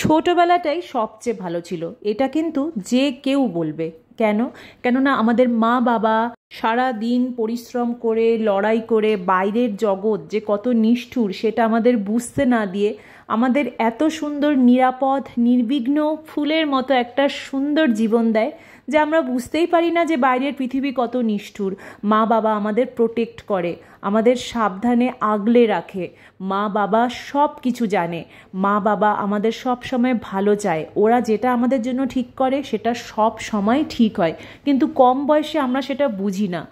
ছোটোবেলাটাই সবচেয়ে ভালো ছিল এটা কিন্তু যে কেউ বলবে কেন কেননা আমাদের মা বাবা সারা দিন পরিশ্রম করে লড়াই করে বাইরের জগৎ যে কত নিষ্ঠুর সেটা আমাদের বুঝতে না দিয়ে আমাদের এত সুন্দর নিরাপদ নির্বিঘ্ন ফুলের মতো একটা সুন্দর জীবন দেয় যে আমরা বুঝতেই পারি না যে বাইরের পৃথিবী কত নিষ্ঠুর মা বাবা আমাদের প্রোটেক্ট করে আমাদের সাবধানে আগলে রাখে মা বাবা সব কিছু জানে মা বাবা আমাদের সব সময় ভালো চায় ওরা যেটা আমাদের জন্য ঠিক করে সেটা সব সময় ঠিক হয় কিন্তু কম বয়সে আমরা সেটা বুঝি বুঝি না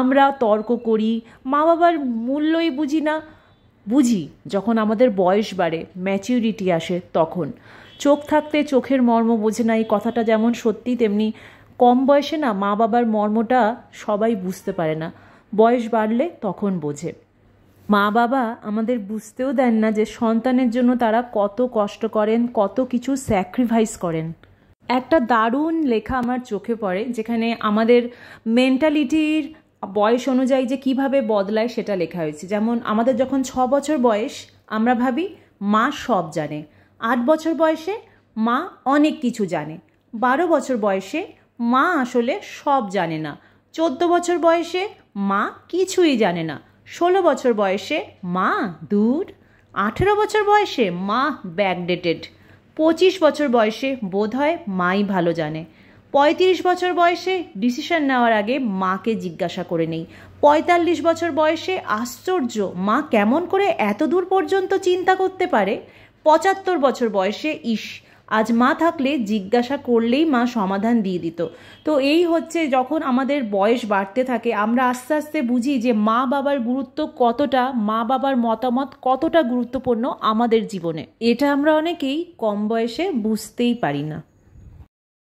আমরা তর্ক করি মা বাবার মূল্যই বুঝি না বুঝি যখন আমাদের বয়স বাড়ে ম্যাচিউরিটি আসে তখন চোখ থাকতে চোখের মর্ম বোঝে না এই কথাটা যেমন সত্যি তেমনি কম বয়সে না মা বাবার মর্মটা সবাই বুঝতে পারে না বয়স বাড়লে তখন বোঝে মা বাবা আমাদের বুঝতেও দেন না যে সন্তানের জন্য তারা কত কষ্ট করেন কত কিছু স্যাক্রিফাইস করেন একটা দারুণ লেখা আমার চোখে পড়ে যেখানে আমাদের মেন্টালিটির বয়স অনুযায়ী যে কিভাবে বদলায় সেটা লেখা হয়েছে যেমন আমাদের যখন ছ বছর বয়স আমরা ভাবি মা সব জানে আট বছর বয়সে মা অনেক কিছু জানে বারো বছর বয়সে মা আসলে সব জানে না চোদ্দ বছর বয়সে মা কিছুই জানে না ষোলো বছর বয়সে মা দূর আঠেরো বছর বয়সে মা ব্যাকডেটেড পঁচিশ বছর বয়সে বোধ হয় মাই ভালো জানে পঁয়ত্রিশ বছর বয়সে ডিসিশন নেওয়ার আগে মাকে জিজ্ঞাসা করে নেই পঁয়তাল্লিশ বছর বয়সে আশ্চর্য মা কেমন করে এত দূর পর্যন্ত চিন্তা করতে পারে পঁচাত্তর বছর বয়সে ইস আজ মা থাকলে জিজ্ঞাসা করলেই মা সমাধান দিয়ে দিত তো এই হচ্ছে যখন আমাদের বয়স বাড়তে থাকে আমরা আস্তে আস্তে বুঝি যে মা বাবার গুরুত্ব কতটা মা বাবার মতামত কতটা গুরুত্বপূর্ণ আমাদের জীবনে এটা আমরা অনেকেই কম বয়সে বুঝতেই পারি না